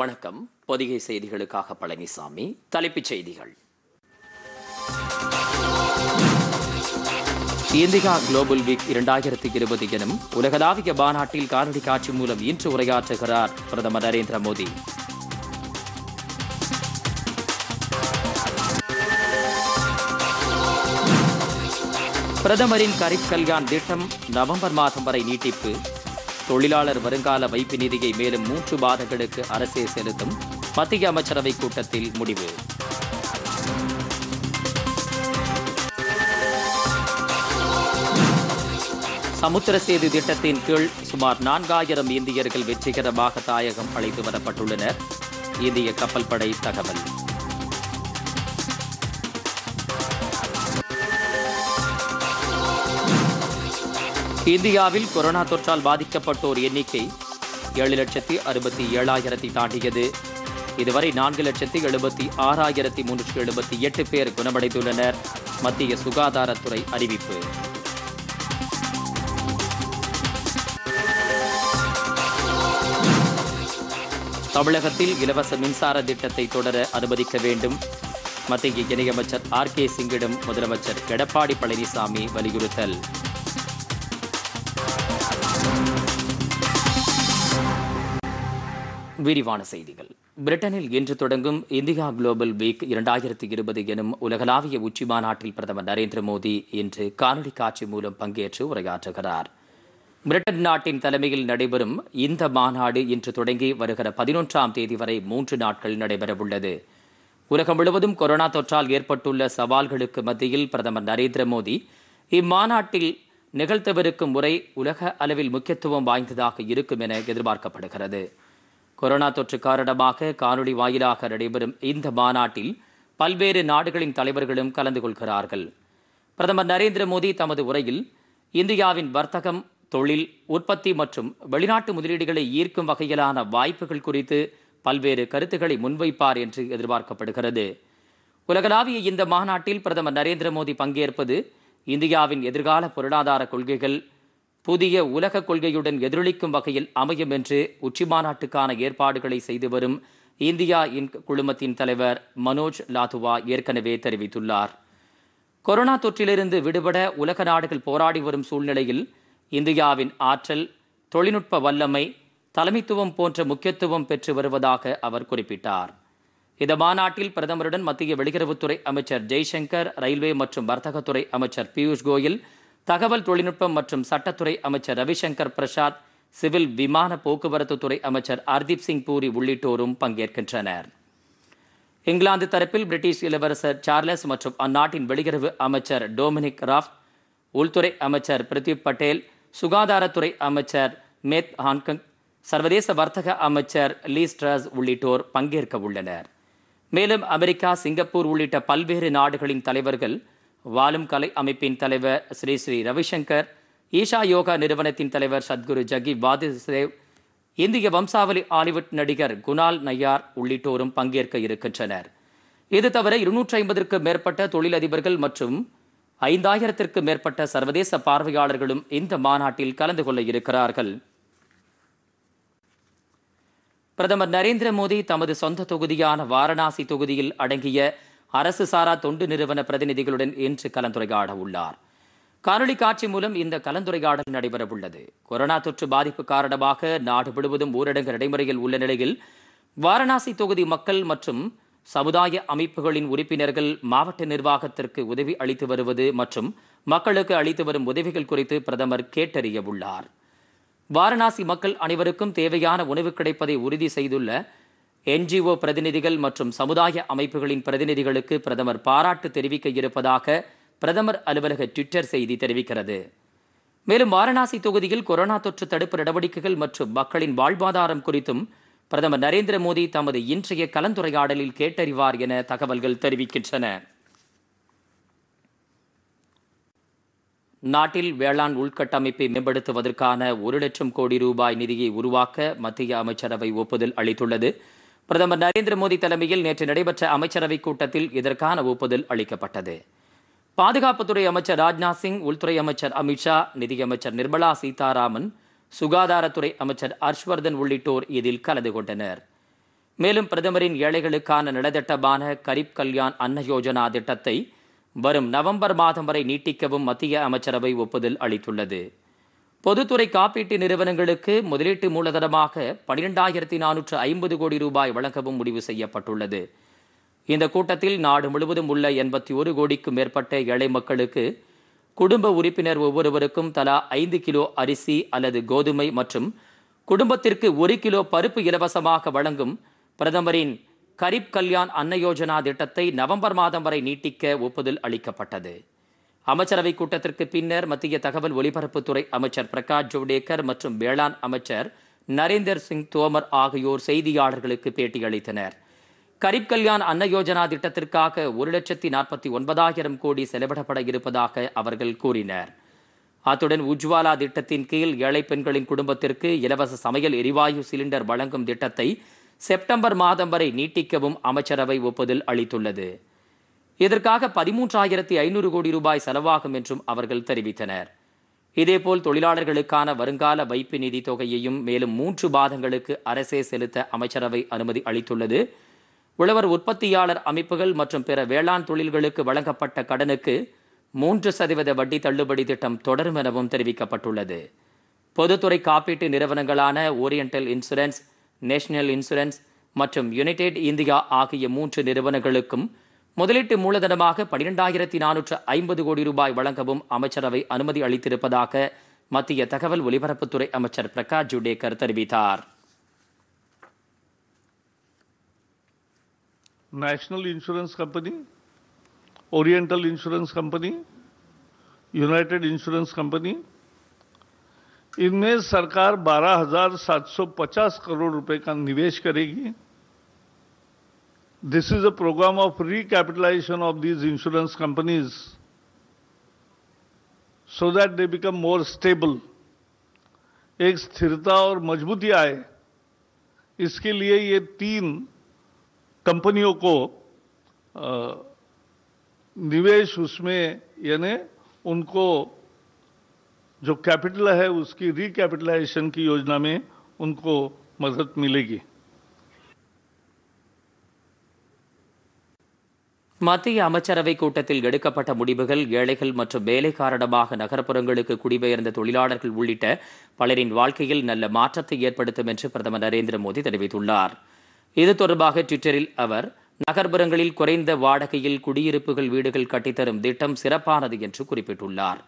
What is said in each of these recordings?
வணக்கம் பொதிகை செய்திகளுக்காக பழனிசாமி தலைப்புச் செய்திகள் இந்தியா குளோபல் வீக் இரண்டாயிரத்தி இருபது எனும் உலகளாவிய மாநாட்டில் காணொலி காட்சி மூலம் இன்று உரையாற்றுகிறார் பிரதமர் நரேந்திர மோடி பிரதமரின் கரிப் கல்யாண் திட்டம் நவம்பர் மாதம் வரை நீட்டிப்பு தொழிலாளர் வருங்கால வைப்பு நிதியை மேலும் மூன்று மாதங்களுக்கு அரசே செலுத்தும் மத்திய அமைச்சரவை கூட்டத்தில் முடிவு சமுத்திர சேது திட்டத்தின் கீழ் சுமார் நான்காயிரம் இந்தியர்கள் வெற்றிகரமாக தாயகம் அழைத்து வரப்பட்டுள்ளனர் இந்திய கப்பல் படை தகவல் இந்தியாவில் கொரோனா தொற்றால் பாதிக்கப்பட்டோர் எண்ணிக்கை ஏழு லட்சத்தி அறுபத்தி ஏழாயிரத்தி தாண்டியது இதுவரை நான்கு லட்சத்தி எழுபத்தி ஆறாயிரத்தி முன்னூற்றி எழுபத்தி எட்டு பேர் குணமடைந்துள்ளனர் மத்திய சுகாதாரத்துறை அறிவிப்பு தமிழகத்தில் இலவச மின்சார திட்டத்தை தொடர அனுமதிக்க வேண்டும் மத்திய இணையமைச்சர் ஆர் கே சிங்கிடம் முதலமைச்சர் எடப்பாடி பழனிசாமி வலியுறுத்தல் விரிவான செய்திகள் பிரிட்டனில் இன்று தொடங்கும் இந்தியா குளோபல் வீக் இரண்டாயிரத்தி இருபது எனும் உலகளாவிய உச்சி மாநாட்டில் பிரதமர் நரேந்திர மோடி இன்று காணொலி காட்சி மூலம் பங்கேற்று உரையாற்றுகிறார் பிரிட்டன் நாட்டின் தலைமையில் நடைபெறும் இந்த மாநாடு இன்று தொடங்கி வருகிற பதினொன்றாம் தேதி வரை மூன்று நாட்கள் நடைபெறவுள்ளது உலகம் முழுவதும் கொரோனா தொற்றால் ஏற்பட்டுள்ள சவால்களுக்கு மத்தியில் பிரதமர் நரேந்திர மோடி இம்மாநாட்டில் நிகழ்த்தவிருக்கும் முறை உலக அளவில் முக்கியத்துவம் வாய்ந்ததாக இருக்கும் என எதிர்பார்க்கப்படுகிறது கொரோனா தொற்று காரணமாக காணொலி வாயிலாக நடைபெறும் இந்த மாநாட்டில் பல்வேறு நாடுகளின் தலைவர்களும் கலந்து கொள்கிறார்கள் பிரதமர் நரேந்திர மோடி தமது உரையில் இந்தியாவின் வர்த்தகம் தொழில் உற்பத்தி மற்றும் வெளிநாட்டு முதலீடுகளை ஈர்க்கும் வகையிலான வாய்ப்புகள் குறித்து பல்வேறு கருத்துக்களை முன்வைப்பார் என்று எதிர்பார்க்கப்படுகிறது உலகளாவிய இந்த மாநாட்டில் பிரதமர் நரேந்திர மோடி பங்கேற்பது இந்தியாவின் எதிர்கால பொருளாதார கொள்கைகள் புதிய உலக கொள்கையுடன் எதிரொலிக்கும் வகையில் அமையும் என்று உச்சிமாநாட்டுக்கான ஏற்பாடுகளை செய்து வரும் இந்தியா இன் குழுமத்தின் தலைவர் மனோஜ் லாதுவா ஏற்கனவே தெரிவித்துள்ளார் கொரோனா தொற்றிலிருந்து விடுபட உலக நாடுகள் போராடி வரும் சூழ்நிலையில் இந்தியாவின் ஆற்றல் தொழில்நுட்ப வல்லமை தலைமைத்துவம் போன்ற முக்கியத்துவம் பெற்று வருவதாக அவர் குறிப்பிட்டார் இந்த மாநாட்டில் பிரதமருடன் மத்திய வெளியுறவுத்துறை அமைச்சர் ஜெய்சங்கர் ரயில்வே மற்றும் வர்த்தகத்துறை அமைச்சர் பியூஷ் கோயல் தகவல் தொழில்நுட்பம் மற்றும் சட்டத்துறை அமைச்சர் ரவிசங்கர் பிரசாத் சிவில் விமான போக்குவரத்து துறை அமைச்சர் ஹர்தீப் சிங் பூரி உள்ளிட்டோரும் பங்கேற்கின்றனர் இங்கிலாந்து தரப்பில் பிரிட்டிஷ் இளவரசர் சார்லஸ் மற்றும் அந்நாட்டின் வெளியுறவு அமைச்சர் டொமினிக் ராஃப் உள்துறை அமைச்சர் பிரித்விப் பட்டேல் சுகாதாரத்துறை அமைச்சர் மேத் ஹான்கங் சர்வதேச வர்த்தக அமைச்சர் லீ ஸ்ட்ரஸ் உள்ளிட்டோர் பங்கேற்க உள்ளனர் மேலும் அமெரிக்கா சிங்கப்பூர் உள்ளிட்ட பல்வேறு நாடுகளின் தலைவர்கள் வாலும் கலை அமைப்பின் தலைவர் ஸ்ரீ ஸ்ரீ ரவிசங்கர் ஈஷா யோகா நிறுவனத்தின் தலைவர் சத்குரு ஜகி வாதிசேவ் இந்திய வம்சாவளி ஆலிவுட் நடிகர் குணால் நையார் உள்ளிட்டோரும் பங்கேற்க இருக்கின்றனர் இது தவிர இருநூற்றி ஐம்பதற்கும் மேற்பட்ட தொழிலதிபர்கள் மற்றும் ஐந்தாயிரத்திற்கும் மேற்பட்ட சர்வதேச பார்வையாளர்களும் இந்த மாநாட்டில் கலந்து கொள்ள இருக்கிறார்கள் பிரதமர் நரேந்திர மோடி தமது சொந்த தொகுதியான வாரணாசி தொகுதியில் அடங்கிய அரசு சாரா தொண்டு நிறுவன பிரதிநிதிகளுடன் இன்று கலந்துரையாட உள்ளார் காணொலி காட்சி மூலம் இந்த கலந்துரையாடல் நடைபெறவுள்ளது கொரோனா தொற்று பாதிப்பு காரணமாக நாடு முழுவதும் ஊரடங்கு நடைமுறையில் உள்ள நிலையில் வாரணாசி தொகுதி மக்கள் மற்றும் சமுதாய அமைப்புகளின் உறுப்பினர்கள் மாவட்ட நிர்வாகத்திற்கு உதவி அளித்து வருவது மற்றும் மக்களுக்கு அளித்து வரும் உதவிகள் குறித்து பிரதமர் கேட்டறிய உள்ளார் வாரணாசி மக்கள் அனைவருக்கும் தேவையான உணவு கிடைப்பதை உறுதி செய்துள்ள என்ஜிஓ பிரதிநிதிகள் மற்றும் சமுதாய அமைப்புகளின் பிரதிநிதிகளுக்கு பிரதமர் பாராட்டு தெரிவிக்க இருப்பதாக பிரதமர் அலுவலக ட்விட்டர் செய்தி தெரிவிக்கிறது மேலும் வாரணாசி தொகுதியில் கொரோனா தொற்று தடுப்பு நடவடிக்கைகள் மற்றும் மக்களின் வாழ்வாதாரம் குறித்தும் பிரதமர் நரேந்திர மோடி தமது இன்றைய கலந்துரையாடலில் கேட்டறிவார் என தகவல்கள் தெரிவிக்கின்றன நாட்டில் வேளாண் உள்கட்டமைப்பை மேம்படுத்துவதற்கான ஒரு லட்சம் கோடி ரூபாய் நிதியை உருவாக்க மத்திய அமைச்சரவை ஒப்புதல் அளித்துள்ளது பிரதமர் நரேந்திர மோடி தலைமையில் நேற்று நடைபெற்ற அமைச்சரவைக் கூட்டத்தில் இதற்கான ஒப்புதல் அளிக்கப்பட்டது பாதுகாப்புத்துறை அமைச்சர் ராஜ்நாத் சிங் உள்துறை அமைச்சர் அமித்ஷா நிதியமைச்சர் நிர்மலா சீதாராமன் சுகாதாரத்துறை அமைச்சர் ஹர்ஷ்வர்தன் உள்ளிட்டோர் இதில் கலந்து கொண்டனர் மேலும் பிரதமரின் ஏழைகளுக்கான நலத்திட்டமான கரிப் கல்யாண் அன்ன யோஜனா திட்டத்தை வரும் நவம்பர் மாதம் வரை நீட்டிக்கவும் மத்திய அமைச்சரவை ஒப்புதல் அளித்துள்ளது பொதுத்துறை காப்பீட்டு நிறுவனங்களுக்கு முதலீட்டு மூலதனமாக பனிரெண்டாயிரத்தி நானூற்று ஐம்பது கோடி ரூபாய் வழங்கவும் முடிவு செய்யப்பட்டுள்ளது இந்த கூட்டத்தில் நாடு முழுவதும் உள்ள எண்பத்தி ஒரு கோடிக்கும் மேற்பட்ட ஏழை மக்களுக்கு குடும்ப உறுப்பினர் ஒவ்வொருவருக்கும் தலா ஐந்து கிலோ அரிசி அல்லது கோதுமை மற்றும் குடும்பத்திற்கு ஒரு கிலோ பருப்பு இலவசமாக வழங்கும் பிரதமரின் கரீப் கல்யாண் அன்ன யோஜனா திட்டத்தை நவம்பர் மாதம் வரை நீட்டிக்க ஒப்புதல் அளிக்கப்பட்டது அமைச்சரவைக் கூட்டத்திற்கு பின்னர் மத்திய தகவல் ஒலிபரப்புத்துறை அமைச்சர் பிரகாஷ் ஜவ்டேகர் மற்றும் வேளாண் அமைச்சர் நரேந்தர் சிங் தோமர் ஆகியோர் செய்தியாளர்களுக்கு பேட்டியளித்தனர் கரீப் கல்யாண் அன்ன யோஜனா திட்டத்திற்காக ஒரு லட்சத்தி நாற்பத்தி ஒன்பதாயிரம் கோடி செலவிடப்பட இருப்பதாக அவர்கள் கூறினர் அத்துடன் உஜ்வாலா திட்டத்தின் கீழ் ஏழை பெண்களின் குடும்பத்திற்கு இலவச சமையல் எரிவாயு சிலிண்டர் வழங்கும் திட்டத்தை செப்டம்பர் மாதம் வரை நீட்டிக்கவும் அமைச்சரவை ஒப்புதல் அளித்துள்ளது இதற்காக பதிமூன்றாயிரத்தி ஐநூறு கோடி ரூபாய் செலவாகும் என்றும் அவர்கள் தெரிவித்தனர் இதேபோல் தொழிலாளர்களுக்கான வருங்கால வைப்பு நிதி தொகையையும் மேலும் மூன்று மாதங்களுக்கு அரசே செலுத்த அமைச்சரவை அனுமதி அளித்துள்ளது உழவர் உற்பத்தியாளர் அமைப்புகள் மற்றும் பிற வேளாண் தொழில்களுக்கு வழங்கப்பட்ட கடனுக்கு மூன்று சதவீத வட்டி தள்ளுபடி திட்டம் தொடரும் எனவும் தெரிவிக்கப்பட்டுள்ளது பொதுத்துறை காப்பீட்டு நிறுவனங்களான ஓரியண்டல் இன்சூரன்ஸ் நேஷனல் இன்சூரன்ஸ் மற்றும் யுனைடெட் இந்தியா ஆகிய மூன்று நிறுவனங்களுக்கும் முதலீட்டு மூலதனமாக பனிரெண்டாயிரத்தி நானூற்று ஐம்பது கோடி ரூபாய் வழங்கவும் அமைச்சரவை அனுமதி அளித்திருப்பதாக மத்திய தகவல் ஒலிபரப்புத்துறை அமைச்சர் பிரகாஷ் ஜவ்டேகர் தெரிவித்தார் national insurance company oriental insurance company united insurance company இன்மே சர்க்கார் பாரா ஹஜார் சாத் சோ பச்சாஸ் கரோட் ரூபாய் நிவேஷ் கரேகி This is a program of recapitalization of these insurance companies so that they become more stable. एक स्थिरता और मजबूती आए इसके लिए ये तीन कंपनियों को निवेश उसमें यानी उनको जो कैपिटल है उसकी रिकैपिटलाइजेशन की योजना में उनको मदद मिलेगी மத்திய அமைச்சரவைக் கூட்டத்தில் எடுக்கப்பட்ட முடிவுகள் ஏழைகள் மற்றும் வேலை காரணமாக நகர்ப்புறங்களுக்கு குடிபெயர்ந்த தொழிலாளர்கள் உள்ளிட்ட பலரின் வாழ்க்கையில் நல்ல மாற்றத்தை ஏற்படுத்தும் என்று பிரதமர் நரேந்திர மோடி தெரிவித்துள்ளார் இது தொடர்பாக ட்விட்டரில் அவர் நகர்ப்புறங்களில் குறைந்த வாடகையில் குடியிருப்புகள் வீடுகள் கட்டித்தரும் திட்டம் சிறப்பானது என்று குறிப்பிட்டுள்ளார்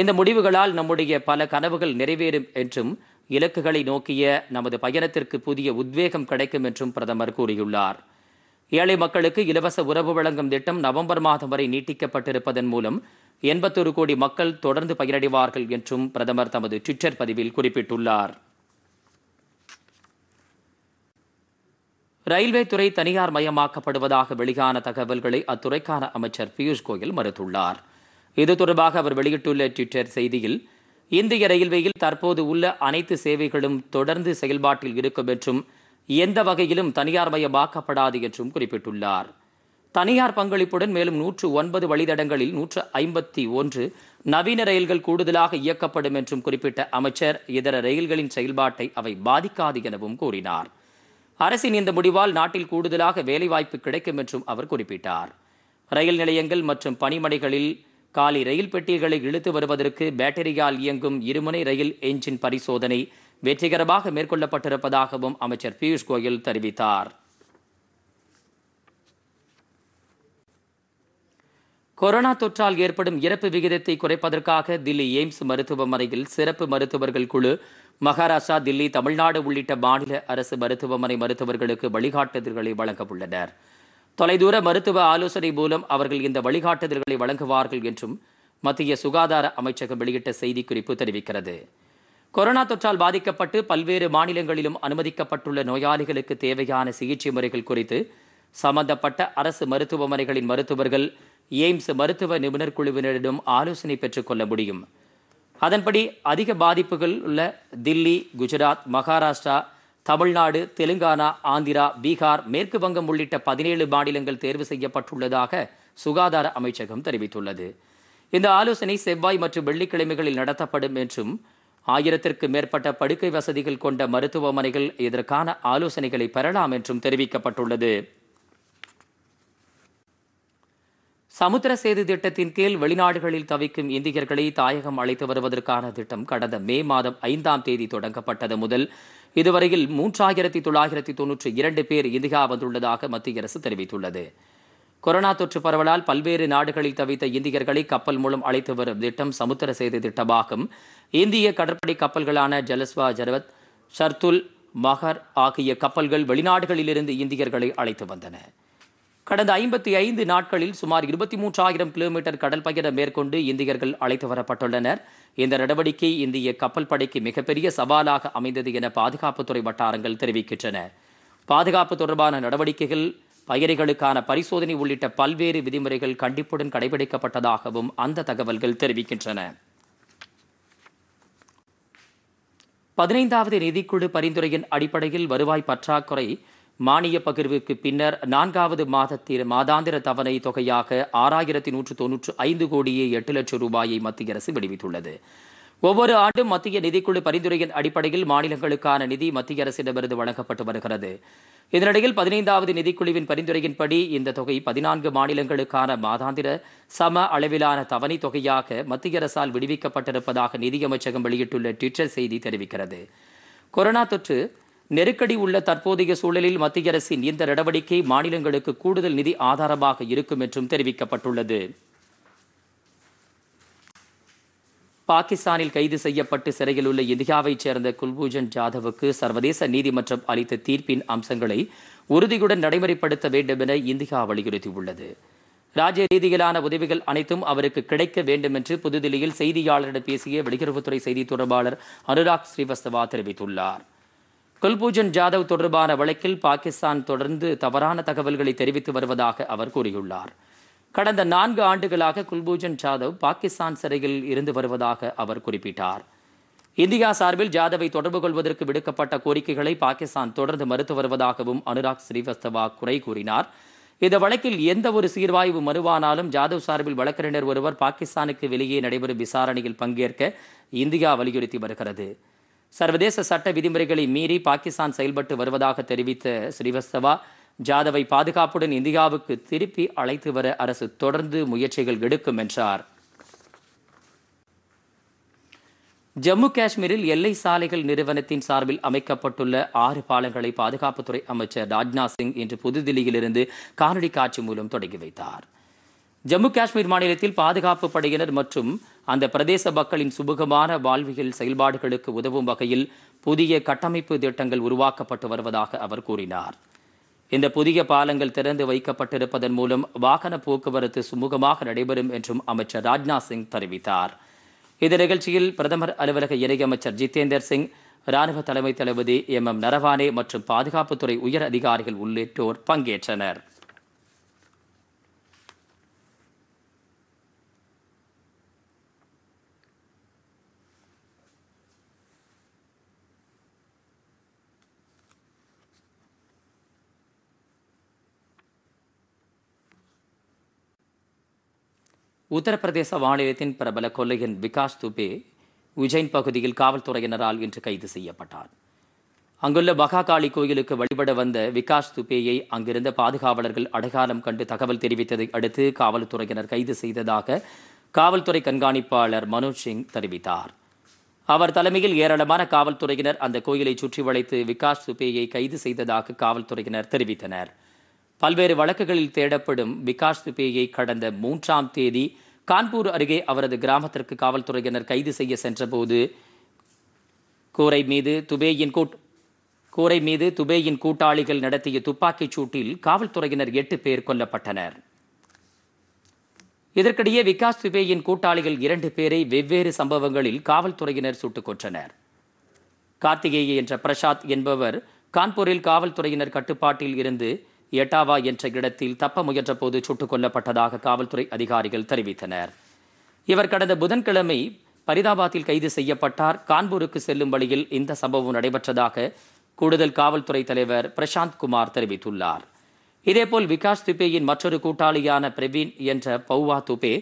இந்த முடிவுகளால் நம்முடைய பல கனவுகள் நிறைவேறும் என்றும் இலக்குகளை நோக்கிய நமது பயணத்திற்கு புதிய உத்வேகம் கிடைக்கும் என்றும் பிரதமர் கூறியுள்ளார் ஏழை மக்களுக்கு இலவச உறவு வழங்கும் திட்டம் நவம்பர் மாதம் வரை நீட்டிக்கப்பட்டிருப்பதன் மூலம் எண்பத்தொரு கோடி மக்கள் தொடர்ந்து பயனடைவார்கள் என்றும் பிரதமர் தமது ட்விட்டர் பதிவில் குறிப்பிட்டுள்ளார் ரயில்வே துறை தனியார் மயமாக்கப்படுவதாக வெளியான தகவல்களை அத்துறைக்கான அமைச்சர் பியூஷ் கோயல் மறுத்துள்ளார் இது தொடர்பாக அவர் வெளியிட்டுள்ள ட்விட்டர் செய்தியில் இந்திய ரயில்வேயில் தற்போது உள்ள அனைத்து சேவைகளும் தொடர்ந்து செயல்பாட்டில் இருக்கும் என்றும் எந்த வகையிலும் தனியார் மயமாக்கப்படாது என்றும் குறிப்பிட்டுள்ளார் தனியார் பங்களிப்புடன் மேலும் நூற்று ஒன்பது வழித்தடங்களில் நூற்று ஐம்பத்தி ஒன்று நவீன ரயில்கள் கூடுதலாக இயக்கப்படும் என்றும் குறிப்பிட்ட அமைச்சர் இதர ரயில்களின் செயல்பாட்டை அவை பாதிக்காது எனவும் கூறினார் அரசின் இந்த முடிவால் நாட்டில் கூடுதலாக வேலைவாய்ப்பு கிடைக்கும் என்றும் அவர் குறிப்பிட்டார் ரயில் நிலையங்கள் மற்றும் பணிமனைகளில் காலி ரயில் பெட்டிகளை இழுத்து வருவதற்கு பேட்டரியால் இயங்கும் இருமுனை ரயில் என்ஜின் பரிசோதனை வெற்றிகரமாக மேற்கொள்ளப்பட்டிருப்பதாகவும் அமைச்சர் பியூஷ் கோயல் தெரிவித்தார் கொரோனா தொற்றால் ஏற்படும் இறப்பு விகிதத்தை குறைப்பதற்காக தில்லி எய்ம்ஸ் மருத்துவமனையில் சிறப்பு மருத்துவர்கள் குழு மகாராஷ்டிரா தில்லி தமிழ்நாடு உள்ளிட்ட மாநில அரசு மருத்துவமனை மருத்துவர்களுக்கு வழிகாட்டுதல்களை வழங்க உள்ளனர் தொலைதூர மருத்துவ ஆலோசனை மூலம் அவர்கள் இந்த வழிகாட்டுதல்களை வழங்குவார்கள் என்றும் மத்திய சுகாதார அமைச்சகம் வெளியிட்ட செய்திக்குறிப்பு தெரிவிக்கிறது கொரோனா தொற்றால் பாதிக்கப்பட்டு பல்வேறு மாநிலங்களிலும் அனுமதிக்கப்பட்டுள்ள நோயாளிகளுக்கு தேவையான சிகிச்சை முறைகள் குறித்து சம்பந்தப்பட்ட அரசு மருத்துவமனைகளின் மருத்துவர்கள் எய்ம்ஸ் மருத்துவ நிபுணர் குழுவினரிடம் ஆலோசனை பெற்றுக்கொள்ள முடியும் அதன்படி அதிக பாதிப்புகள் உள்ள தில்லி குஜராத் மகாராஷ்டிரா தமிழ்நாடு தெலுங்கானா ஆந்திரா பீகார் மேற்கு வங்கம் உள்ளிட்ட பதினேழு மாநிலங்கள் தேர்வு செய்யப்பட்டுள்ளதாக சுகாதார அமைச்சகம் தெரிவித்துள்ளது இந்த ஆலோசனை செவ்வாய் மற்றும் வெள்ளிக்கிழமைகளில் நடத்தப்படும் என்றும் ஆயிரத்திற்கு மேற்பட்ட படுக்கை வசதிகள் கொண்ட மருத்துவமனைகள் இதற்கான ஆலோசனைகளை பெறலாம் என்றும் தெரிவிக்கப்பட்டுள்ளது சமுத்திர சேது திட்டத்தின் கீழ் வெளிநாடுகளில் தவிக்கும் இந்தியர்களை தாயகம் அழைத்து வருவதற்கான திட்டம் கடந்த மே மாதம் ஐந்தாம் தேதி தொடங்கப்பட்டது முதல் இதுவரையில் மூன்றாயிரத்தி தொள்ளாயிரத்தி தொன்னூற்றி இரண்டு பேர் இந்தியா வந்துள்ளதாக மத்திய அரசு தெரிவித்துள்ளது கொரோனா தொற்று பரவலால் பல்வேறு நாடுகளில் தவித்த இந்தியர்களை கப்பல் மூலம் அழைத்து வரும் திட்டம் சமுத்திர செய்தி திட்டமாகும் இந்திய கடற்படை கப்பல்களான ஜலஸ்வா ஜரவத் ஷர்துல் மகர் ஆகிய கப்பல்கள் வெளிநாடுகளிலிருந்து இந்தியர்களை அழைத்து வந்தன கடந்த ஐம்பத்தி ஐந்து நாட்களில் சுமார் இருபத்தி மூன்றாயிரம் கிலோமீட்டர் கடல் பயணம் மேற்கொண்டு இந்தியர்கள் அழைத்து வரப்பட்டுள்ளனர் இந்த நடவடிக்கை இந்திய கப்பல் படைக்கு மிகப்பெரிய சவாலாக அமைந்தது என பாதுகாப்புத்துறை வட்டாரங்கள் தெரிவிக்கின்றன பாதுகாப்பு தொடர்பான நடவடிக்கைகள் பயிர்களுக்கான பரிசோதனை உள்ளிட்ட பல்வேறு விதிமுறைகள் கண்டிப்புடன் கடைபிடிக்கப்பட்டதாகவும் அந்த தகவல்கள் தெரிவிக்கின்றன பதினைந்தாவது நிதிக்குழு பரிந்துரையின் அடிப்படையில் வருவாய் பற்றாக்குறை மானிய பகிர்வுக்கு பின்னர் நான்காவது மாதத்தில் மாதாந்திர தவணை தொகையாக ஆறாயிரத்தி நூற்று தொன்னூற்று ஐந்து கோடியே எட்டு லட்சம் ரூபாயை மத்திய அரசு விடுவித்துள்ளது ஒவ்வொரு ஆண்டும் மத்திய நிதிக்குழு பரிந்துரையின் அடிப்படையில் மாநிலங்களுக்கான நிதி மத்திய அரசிடமிருந்து வழங்கப்பட்டு வருகிறது இதனிடையில் பதினைந்தாவது நிதிக்குழுவின் பரிந்துரையின்படி இந்த தொகை பதினான்கு மாநிலங்களுக்கான மாதாந்திர சம அளவிலான தவணை தொகையாக மத்திய அரசால் விடுவிக்கப்பட்டிருப்பதாக நிதியமைச்சகம் வெளியிட்டுள்ள ட்விட்டர் செய்தி தெரிவிக்கிறது கொரோனா தொற்று நெருக்கடி உள்ள தற்போதைய சூழலில் மத்திய அரசின் இந்த நடவடிக்கை மாநிலங்களுக்கு கூடுதல் நிதி ஆதாரமாக இருக்கும் என்றும் தெரிவிக்கப்பட்டுள்ளது பாகிஸ்தானில் கைது செய்யப்பட்டு சிறையில் உள்ள இந்தியாவைச் சேர்ந்த குல்பூஜன் ஜாதவுக்கு சர்வதேச நீதிமன்றம் அளித்த தீர்ப்பின் அம்சங்களை உறுதியுடன் நடைமுறைப்படுத்த வேண்டும் என இந்தியா வலியுறுத்தியுள்ளது ராஜ்ய ரீதியிலான உதவிகள் அனைத்தும் அவருக்கு கிடைக்க வேண்டும் என்று புதுதில்லியில் செய்தியாளரிடம் பேசிய வெளியுறவுத்துறை செய்தி தொடர்பாளர் அனுராக் ஸ்ரீவஸ்தவா தெரிவித்துள்ளார் குல்பூஜன் ஜாதவ் தொடர்பான வழக்கில் பாகிஸ்தான் தொடர்ந்து தவறான தகவல்களை தெரிவித்து வருவதாக அவர் கூறியுள்ளார் கடந்த நான்கு ஆண்டுகளாக குல்பூஜன் ஜாதவ் பாகிஸ்தான் சிறையில் இருந்து வருவதாக அவர் குறிப்பிட்டார் இந்தியா சார்பில் ஜாதவை தொடர்பு கொள்வதற்கு விடுக்கப்பட்ட கோரிக்கைகளை பாகிஸ்தான் தொடர்ந்து மறுத்து வருவதாகவும் அனுராக் ஸ்ரீவஸ்தவா குறை கூறினார் இந்த வழக்கில் எந்த ஒரு சீர்வாய்வு மறுவானாலும் ஜாதவ் சார்பில் வழக்கறிஞர் ஒருவர் பாகிஸ்தானுக்கு வெளியே நடைபெறும் விசாரணையில் பங்கேற்க இந்தியா வலியுறுத்தி வருகிறது சர்வதேச சட்ட விதிமுறைகளை மீறி பாகிஸ்தான் செயல்பட்டு வருவதாக தெரிவித்த ஸ்ரீவஸ்தவா ஜாதவை பாதுகாப்புடன் இந்தியாவுக்கு திருப்பி அழைத்து வர அரசு தொடர்ந்து முயற்சிகள் எடுக்கும் என்றார் ஜம்மு காஷ்மீரில் எல்லை சாலைகள் நிறுவனத்தின் சார்பில் அமைக்கப்பட்டுள்ள ஆறு பாலங்களை பாதுகாப்புத்துறை அமைச்சர் ராஜ்நாத் சிங் இன்று புதுதில்லியிலிருந்து காணொலி காட்சி மூலம் தொடங்கி வைத்தார் ஜம்மு காஷ்மீர் மாநிலத்தில் பாதுகாப்பு படையினர் மற்றும் அந்த பிரதேச மக்களின் சுமூகமான வாழ்வியல் செயல்பாடுகளுக்கு உதவும் வகையில் புதிய கட்டமைப்பு திட்டங்கள் உருவாக்கப்பட்டு வருவதாக அவர் கூறினார் இந்த புதிய பாலங்கள் திறந்து வைக்கப்பட்டிருப்பதன் மூலம் வாகன போக்குவரத்து சுமூகமாக நடைபெறும் என்றும் அமைச்சர் ராஜ்நாத் சிங் தெரிவித்தார் இந்த நிகழ்ச்சியில் பிரதமர் அலுவலக இணையமைச்சர் ஜிதேந்தர் சிங் ராணுவ தலைமை தளபதி எம் எம் நரவானே மற்றும் பாதுகாப்புத்துறை உயர் அதிகாரிகள் உள்ளிட்டோர் பங்கேற்றனர் உத்தரப்பிரதேச மாநிலத்தின் பிரபல கொள்ளையன் விகாஷ் துபே உஜைன் பகுதியில் காவல்துறையினரால் இன்று கைது செய்யப்பட்டார் அங்குள்ள மகாகாளி கோயிலுக்கு வழிபட வந்த விகாஷ் துபேயை அங்கிருந்த பாதுகாவலர்கள் அடையாளம் கண்டு தகவல் தெரிவித்ததை அடுத்து காவல்துறையினர் கைது செய்ததாக காவல்துறை கண்காணிப்பாளர் மனோஜ் சிங் தெரிவித்தார் அவர் தலைமையில் ஏராளமான காவல்துறையினர் அந்த கோயிலை சுற்றி வளைத்து விகாஷ் துபேயை கைது செய்ததாக காவல்துறையினர் தெரிவித்தனர் பல்வேறு வழக்குகளில் தேடப்படும் விகாஷ் துபேயை கடந்த மூன்றாம் தேதி கான்பூர் அருகே அவரது கிராமத்திற்கு காவல்துறையினர் கைது செய்ய சென்றபோது கூரை மீது துபேயின் கூட் கூரை மீது துபேயின் கூட்டாளிகள் நடத்திய துப்பாக்கிச் சூட்டில் காவல்துறையினர் எட்டு பேர் கொல்லப்பட்டனர் இதற்கிடையே விகாஸ் துபேயின் கூட்டாளிகள் இரண்டு பேரை வெவ்வேறு சம்பவங்களில் காவல்துறையினர் சுட்டுக் கொன்றனர் கார்த்திகேய என்ற பிரசாத் என்பவர் கான்பூரில் காவல்துறையினர் கட்டுப்பாட்டில் இருந்து எட்டாவா என்ற இடத்தில் தப்ப முயன்றபோது சுட்டுக் கொல்லப்பட்டதாக காவல்துறை அதிகாரிகள் தெரிவித்தனர் இவர் கடந்த புதன்கிழமை பரிதாபாத்தில் கைது செய்யப்பட்டார் கான்பூருக்கு செல்லும் வழியில் இந்த சம்பவம் நடைபெற்றதாக கூடுதல் காவல்துறை தலைவர் பிரசாந்த் குமார் தெரிவித்துள்ளார் இதேபோல் விகாஷ் துபேயின் மற்றொரு கூட்டாளியான பிரவீன் என்ற பௌவா துபே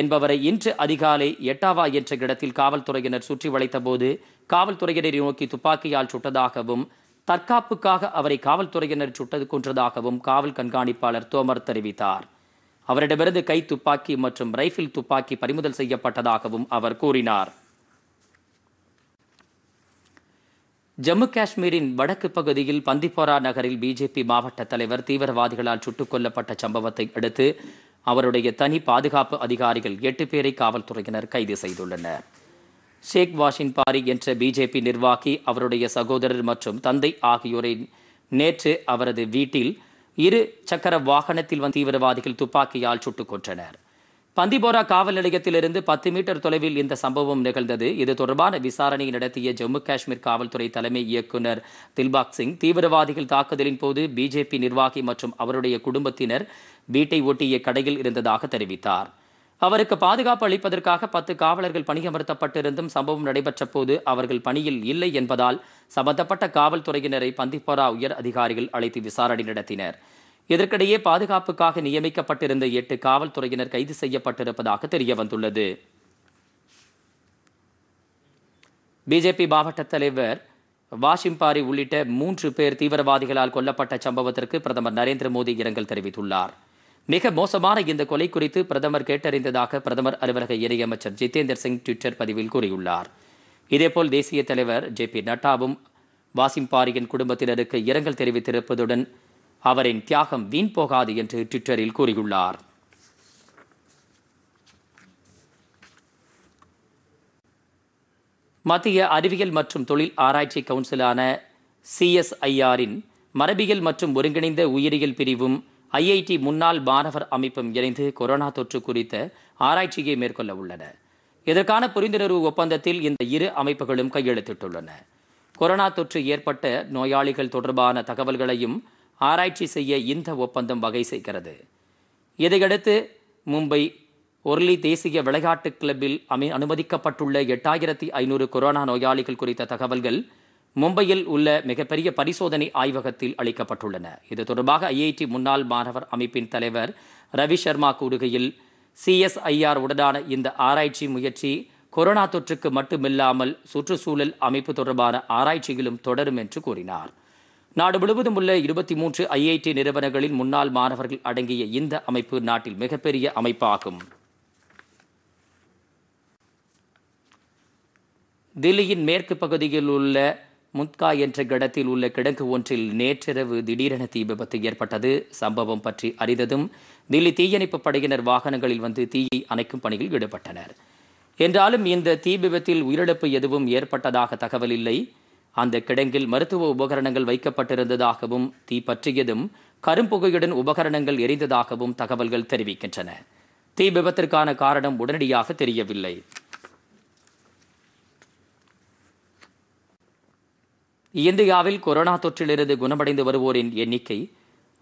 என்பவரை இன்று அதிகாலை எட்டாவா என்ற இடத்தில் காவல்துறையினர் சுற்றி வளைத்தபோது காவல்துறையினரை நோக்கி துப்பாக்கியால் சுட்டதாகவும் தற்காப்புக்காக அவரை காவல்துறையினர் சுட்டது கொன்றதாகவும் காவல் கண்காணிப்பாளர் தோமர் தெரிவித்தார் அவரிடமிருந்து கை துப்பாக்கி மற்றும் ரைஃபிள் துப்பாக்கி பறிமுதல் செய்யப்பட்டதாகவும் அவர் கூறினார் ஜம்மு காஷ்மீரின் வடக்கு பகுதியில் பந்திபோரா நகரில் பிஜேபி மாவட்ட தலைவர் தீவிரவாதிகளால் சுட்டுக் கொல்லப்பட்ட சம்பவத்தை அடுத்து அவருடைய தனி பாதுகாப்பு அதிகாரிகள் எட்டு பேரை காவல்துறையினர் கைது செய்துள்ளனர் ஷேக் வாஷின் பாரி என்ற பிஜேபி நிர்வாகி அவருடைய சகோதரர் மற்றும் தந்தை ஆகியோரை நேற்று அவரது வீட்டில் இரு சக்கர வாகனத்தில் வந்து தீவிரவாதிகள் துப்பாக்கியால் சுட்டுக் கொன்றனர் பந்திபோரா காவல் நிலையத்திலிருந்து பத்து மீட்டர் தொலைவில் இந்த சம்பவம் நிகழ்ந்தது இது தொடர்பான விசாரணையை நடத்திய ஜம்மு காஷ்மீர் காவல்துறை தலைமை இயக்குநர் தில்பாக் சிங் தீவிரவாதிகள் தாக்குதலின் போது பிஜேபி நிர்வாகி மற்றும் அவருடைய குடும்பத்தினர் வீட்டை ஒட்டிய கடையில் இருந்ததாக தெரிவித்தார் அவருக்கு பாதுகாப்பு அளிப்பதற்காக பத்து காவலர்கள் பணியமர்த்தப்பட்டிருந்தும் சம்பவம் நடைபெற்ற போது அவர்கள் பணியில் இல்லை என்பதால் சம்பந்தப்பட்ட காவல்துறையினரை பந்திப்போரா உயர் அதிகாரிகள் அழைத்து விசாரணை நடத்தினர் இதற்கிடையே பாதுகாப்புக்காக நியமிக்கப்பட்டிருந்த எட்டு காவல்துறையினர் கைது செய்யப்பட்டிருப்பதாக தெரியவந்துள்ளது பிஜேபி மாவட்ட தலைவர் வாஷிம்பாரி உள்ளிட்ட மூன்று பேர் தீவிரவாதிகளால் கொல்லப்பட்ட சம்பவத்திற்கு பிரதமர் நரேந்திர மோடி இரங்கல் தெரிவித்துள்ளார் மிக மோசமான இந்த கொலை குறித்து பிரதமர் கேட்டறிந்ததாக பிரதமர் அலுவலக இணையமைச்சர் ஜிதேந்தர் சிங் ட்விட்டர் பதிவில் கூறியுள்ளார் இதேபோல் தேசிய தலைவர் ஜே பி நட்டாவும் வாசிம்பாரியின் குடும்பத்தினருக்கு இரங்கல் தெரிவித்திருப்பதுடன் அவரின் தியாகம் வீண் போகாது என்று ட்விட்டரில் கூறியுள்ளார் மத்திய அறிவியல் மற்றும் தொழில் ஆராய்ச்சி கவுன்சிலான சிஎஸ்ஐஆரின் மரபியல் மற்றும் ஒருங்கிணைந்த உயிரியல் பிரிவும் ஐஐடி முன்னாள் மாணவர் அமைப்பும் இணைந்து கொரோனா தொற்று குறித்த ஆராய்ச்சியை மேற்கொள்ள உள்ளன இதற்கான புரிந்துணர்வு ஒப்பந்தத்தில் இந்த இரு அமைப்புகளும் கையெழுத்திட்டுள்ளன கொரோனா தொற்று ஏற்பட்ட நோயாளிகள் தொடர்பான தகவல்களையும் ஆராய்ச்சி செய்ய இந்த ஒப்பந்தம் வகை செய்கிறது இதையடுத்து மும்பை ஒர்லி தேசிய விளையாட்டு கிளப்பில் அமை அனுமதிக்கப்பட்டுள்ள எட்டாயிரத்தி ஐநூறு கொரோனா நோயாளிகள் குறித்த தகவல்கள் மும்பையில் உள்ள மிகப்பெரிய பரிசோதனை ஆய்வகத்தில் அளிக்கப்பட்டுள்ளன இது தொடர்பாக ஐஐடி முன்னாள் மாணவர் அமைப்பின் தலைவர் ரவி சர்மா கூறுகையில் சிஎஸ்ஐஆர் உடனான இந்த ஆராய்ச்சி முயற்சி கொரோனா தொற்றுக்கு மட்டுமில்லாமல் சுற்றுச்சூழல் அமைப்பு தொடர்பான ஆராய்ச்சியிலும் தொடரும் என்று கூறினார் நாடு முழுவதும் உள்ள இருபத்தி மூன்று ஐஐடி நிறுவனங்களின் முன்னாள் மாணவர்கள் அடங்கிய இந்த அமைப்பு நாட்டில் மிகப்பெரிய அமைப்பாகும் தில்லியின் மேற்கு பகுதியில் உள்ள முத்கா என்ற கிடத்தில் உள்ள கிடங்கு ஒன்றில் நேற்றிரவு திடீரென தீ விபத்து ஏற்பட்டது சம்பவம் பற்றி அறிந்ததும் தில்லி தீயணைப்பு படையினர் வாகனங்களில் வந்து தீயை அணைக்கும் பணியில் ஈடுபட்டனர் என்றாலும் இந்த தீ விபத்தில் உயிரிழப்பு எதுவும் ஏற்பட்டதாக தகவல் இல்லை அந்த கிடங்கில் மருத்துவ உபகரணங்கள் வைக்கப்பட்டிருந்ததாகவும் தீ பற்றியதும் கரும்புகையுடன் உபகரணங்கள் எரிந்ததாகவும் தகவல்கள் தெரிவிக்கின்றன தீ விபத்திற்கான காரணம் உடனடியாக தெரியவில்லை இந்தியாவில் கொரோனா தொற்றிலிருந்து குணமடைந்து வருவோரின் எண்ணிக்கை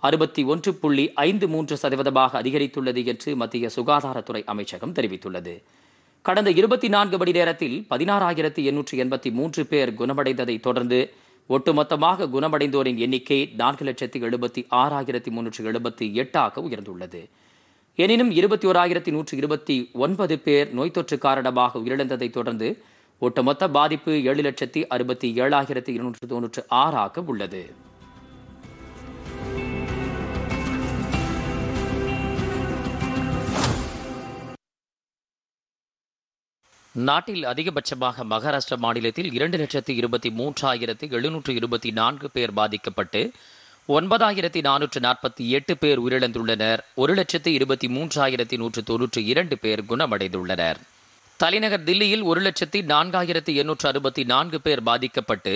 அறுபத்தி ஒன்று புள்ளி ஐந்து மூன்று சதவீதமாக அதிகரித்துள்ளது என்று மத்திய சுகாதாரத்துறை அமைச்சகம் தெரிவித்துள்ளது கடந்த இருபத்தி நான்கு மணி நேரத்தில் பதினாறாயிரத்தி எண்ணூற்று எண்பத்தி மூன்று பேர் குணமடைந்ததை தொடர்ந்து ஒட்டுமொத்தமாக குணமடைந்தோரின் எண்ணிக்கை நான்கு லட்சத்தி எழுபத்தி ஆறாயிரத்தி முன்னூற்று எழுபத்தி எட்டாக உயர்ந்துள்ளது எனினும் இருபத்தி ஓராயிரத்தி நூற்று இருபத்தி ஒன்பது பேர் நோய் தொற்று காரணமாக உயிரிழந்ததை தொடர்ந்து ஒட்டுமொத்த பாதிப்பு ஏழு லட்சத்தி அறுபத்தி ஏழாயிரத்தி இருநூற்று தொன்னூற்று ஆறாக உள்ளது நாட்டில் அதிகபட்சமாக மகாராஷ்டிரா மாநிலத்தில் இரண்டு லட்சத்தி இருபத்தி மூன்றாயிரத்து எழுநூற்று இருபத்தி நான்கு பேர் பாதிக்கப்பட்டு ஒன்பதாயிரத்தி நானூற்று நாற்பத்தி எட்டு பேர் உயிரிழந்துள்ளனர் ஒரு லட்சத்து இருபத்தி மூன்றாயிரத்தி நூற்று தொன்னூற்று இரண்டு பேர் குணமடைந்துள்ளனர் தலைநகர் தில்லியில் ஒரு லட்சத்தி நான்காயிரத்தி எண்ணூற்று அறுபத்தி நான்கு பேர் பாதிக்கப்பட்டு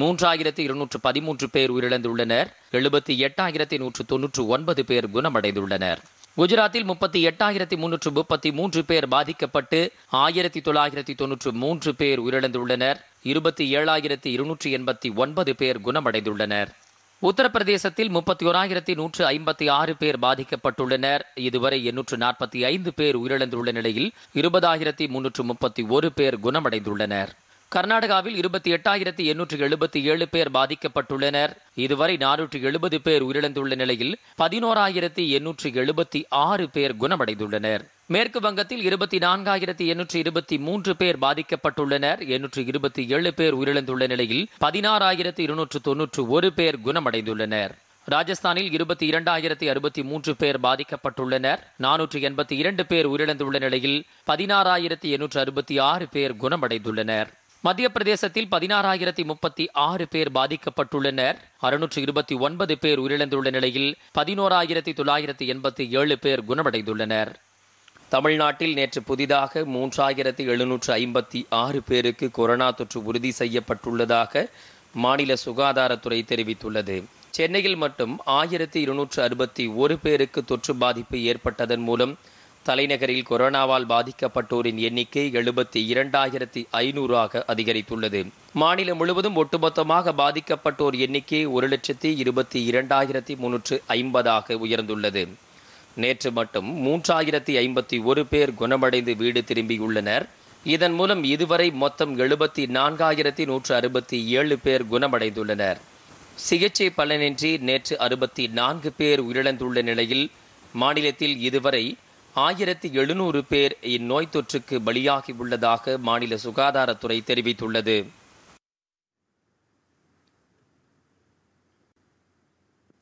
மூன்றாயிரத்தி இருநூற்று பதிமூன்று பேர் உயிரிழந்துள்ளனர் எழுபத்தி எட்டாயிரத்தி நூற்று தொன்னூற்று ஒன்பது பேர் குணமடைந்துள்ளனர் குஜராத்தில் முப்பத்தி எட்டாயிரத்தி முன்னூற்று முப்பத்தி மூன்று பேர் பாதிக்கப்பட்டு ஆயிரத்தி தொள்ளாயிரத்தி தொன்னூற்று மூன்று பேர் உயிரிழந்துள்ளனர் இருபத்தி ஏழாயிரத்தி இருநூற்றி எண்பத்தி ஒன்பது பேர் குணமடைந்துள்ளனர் உத்தரப்பிரதேசத்தில் முப்பத்தி ஓராயிரத்தி நூற்று ஐம்பத்தி ஆறு பேர் பாதிக்கப்பட்டுள்ளனர் இதுவரை எண்ணூற்று நாற்பத்தி ஐந்து பேர் உயிரிழந்துள்ள நிலையில் இருபதாயிரத்தி முன்னூற்று முப்பத்தி ஒரு பேர் குணமடைந்துள்ளனர் கர்நாடகாவில் இருபத்தி எட்டாயிரத்தி எண்ணூற்று எழுபத்தி ஏழு பேர் பாதிக்கப்பட்டுள்ளனர் இதுவரை நானூற்று எழுபது பேர் உயிரிழந்துள்ள நிலையில் பதினோராயிரத்தி எண்ணூற்று எழுபத்தி ஆறு பேர் குணமடைந்துள்ளனர் மேற்கு வங்கத்தில் இருபத்தி நான்காயிரத்தி எண்ணூற்றி இருபத்தி மூன்று பேர் பாதிக்கப்பட்டுள்ளனர் எண்ணூற்று இருபத்தி ஏழு பேர் உயிரிழந்துள்ள நிலையில் பதினாறாயிரத்து இருநூற்று தொன்னூற்று ஒரு பேர் குணமடைந்துள்ளனர் ராஜஸ்தானில் இருபத்தி இரண்டாயிரத்தி அறுபத்தி மூன்று பேர் பாதிக்கப்பட்டுள்ளனர் நானூற்று எண்பத்தி இரண்டு பேர் உயிரிழந்துள்ள நிலையில் பதினாறாயிரத்தி எண்ணூற்று அறுபத்தி ஆறு பேர் குணமடைந்துள்ளனர் மத்திய பிரதேசத்தில் பதினாறாயிரத்தி முப்பத்தி ஆறு பேர் பாதிக்கப்பட்டுள்ளனர் அறுநூற்று இருபத்தி ஒன்பது பேர் உயிரிழந்துள்ள நிலையில் பதினோராயிரத்தி தொள்ளாயிரத்தி எண்பத்தி ஏழு பேர் குணமடைந்துள்ளனர் தமிழ்நாட்டில் நேற்று புதிதாக மூன்றாயிரத்து எழுநூற்று ஐம்பத்தி ஆறு பேருக்கு கொரோனா தொற்று உறுதி செய்யப்பட்டுள்ளதாக மாநில சுகாதாரத்துறை தெரிவித்துள்ளது சென்னையில் மட்டும் ஆயிரத்தி இருநூற்று அறுபத்தி ஒரு பேருக்கு தொற்று பாதிப்பு ஏற்பட்டதன் மூலம் தலைநகரில் கொரோனாவால் பாதிக்கப்பட்டோரின் எண்ணிக்கை எழுபத்தி இரண்டாயிரத்தி ஐநூறாக அதிகரித்துள்ளது மாநிலம் முழுவதும் ஒட்டுமொத்தமாக பாதிக்கப்பட்டோர் எண்ணிக்கை ஒரு லட்சத்தி இருபத்தி இரண்டாயிரத்தி முன்னூற்று ஐம்பதாக உயர்ந்துள்ளது நேற்று மட்டும் மூன்றாயிரத்தி ஐம்பத்தி ஒரு பேர் குணமடைந்து வீடு திரும்பியுள்ளனர் இதன் மூலம் இதுவரை மொத்தம் எழுபத்தி நான்காயிரத்தி நூற்று அறுபத்தி ஏழு பேர் குணமடைந்துள்ளனர் சிகிச்சை பலனின்றி நேற்று அறுபத்தி நான்கு பேர் உயிரிழந்துள்ள நிலையில் மாநிலத்தில் இதுவரை ஆயிரத்தி எழுநூறு பேர் இந்நோய் தொற்றுக்கு பலியாகி உள்ளதாக மாநில சுகாதாரத்துறை தெரிவித்துள்ளது